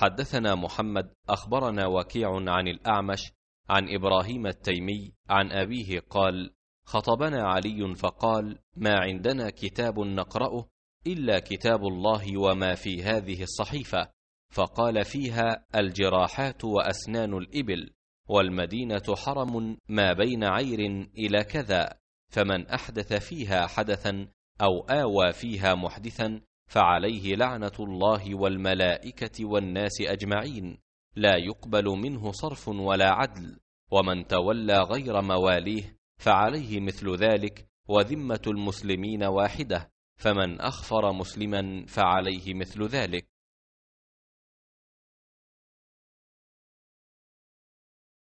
حدثنا محمد اخبرنا وكيع عن الاعمش عن ابراهيم التيمي عن ابيه قال خطبنا علي فقال ما عندنا كتاب نقراه الا كتاب الله وما في هذه الصحيفه فقال فيها الجراحات واسنان الابل والمدينه حرم ما بين عير الى كذا فمن احدث فيها حدثا او اوى فيها محدثا فعليه لعنة الله والملائكة والناس أجمعين لا يقبل منه صرف ولا عدل ومن تولى غير مواليه فعليه مثل ذلك وذمة المسلمين واحدة فمن أخفر مسلما فعليه مثل ذلك